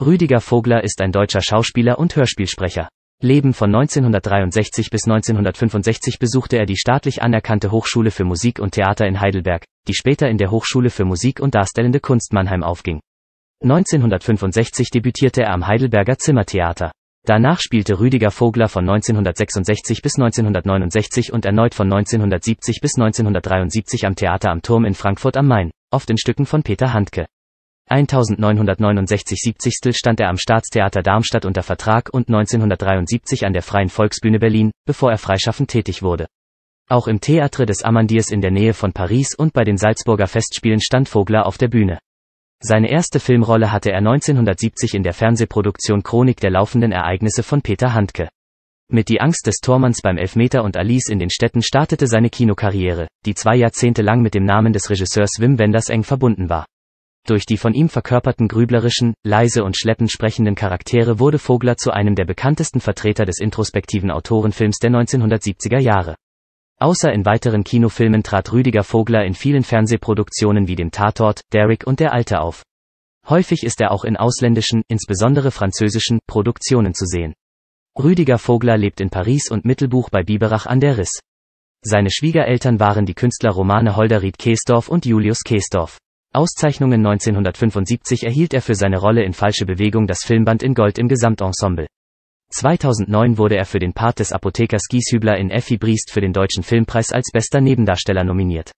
Rüdiger Vogler ist ein deutscher Schauspieler und Hörspielsprecher. Leben von 1963 bis 1965 besuchte er die staatlich anerkannte Hochschule für Musik und Theater in Heidelberg, die später in der Hochschule für Musik und Darstellende Kunst Mannheim aufging. 1965 debütierte er am Heidelberger Zimmertheater. Danach spielte Rüdiger Vogler von 1966 bis 1969 und erneut von 1970 bis 1973 am Theater am Turm in Frankfurt am Main, oft in Stücken von Peter Handke. 1969 70 stand er am Staatstheater Darmstadt unter Vertrag und 1973 an der Freien Volksbühne Berlin, bevor er freischaffend tätig wurde. Auch im Theatre des Amandiers in der Nähe von Paris und bei den Salzburger Festspielen stand Vogler auf der Bühne. Seine erste Filmrolle hatte er 1970 in der Fernsehproduktion Chronik der laufenden Ereignisse von Peter Handke. Mit Die Angst des Tormanns beim Elfmeter und Alice in den Städten startete seine Kinokarriere, die zwei Jahrzehnte lang mit dem Namen des Regisseurs Wim Wenders eng verbunden war. Durch die von ihm verkörperten grüblerischen, leise und schleppend sprechenden Charaktere wurde Vogler zu einem der bekanntesten Vertreter des introspektiven Autorenfilms der 1970er Jahre. Außer in weiteren Kinofilmen trat Rüdiger Vogler in vielen Fernsehproduktionen wie dem Tatort, Derek und Der Alte auf. Häufig ist er auch in ausländischen, insbesondere französischen, Produktionen zu sehen. Rüdiger Vogler lebt in Paris und Mittelbuch bei Biberach an der Riss. Seine Schwiegereltern waren die Künstler Romane Holder Ried und Julius Kesdorf. Auszeichnungen 1975 erhielt er für seine Rolle in Falsche Bewegung das Filmband in Gold im Gesamtensemble. 2009 wurde er für den Part des Apothekers Gieshübler in Effi Briest für den Deutschen Filmpreis als bester Nebendarsteller nominiert.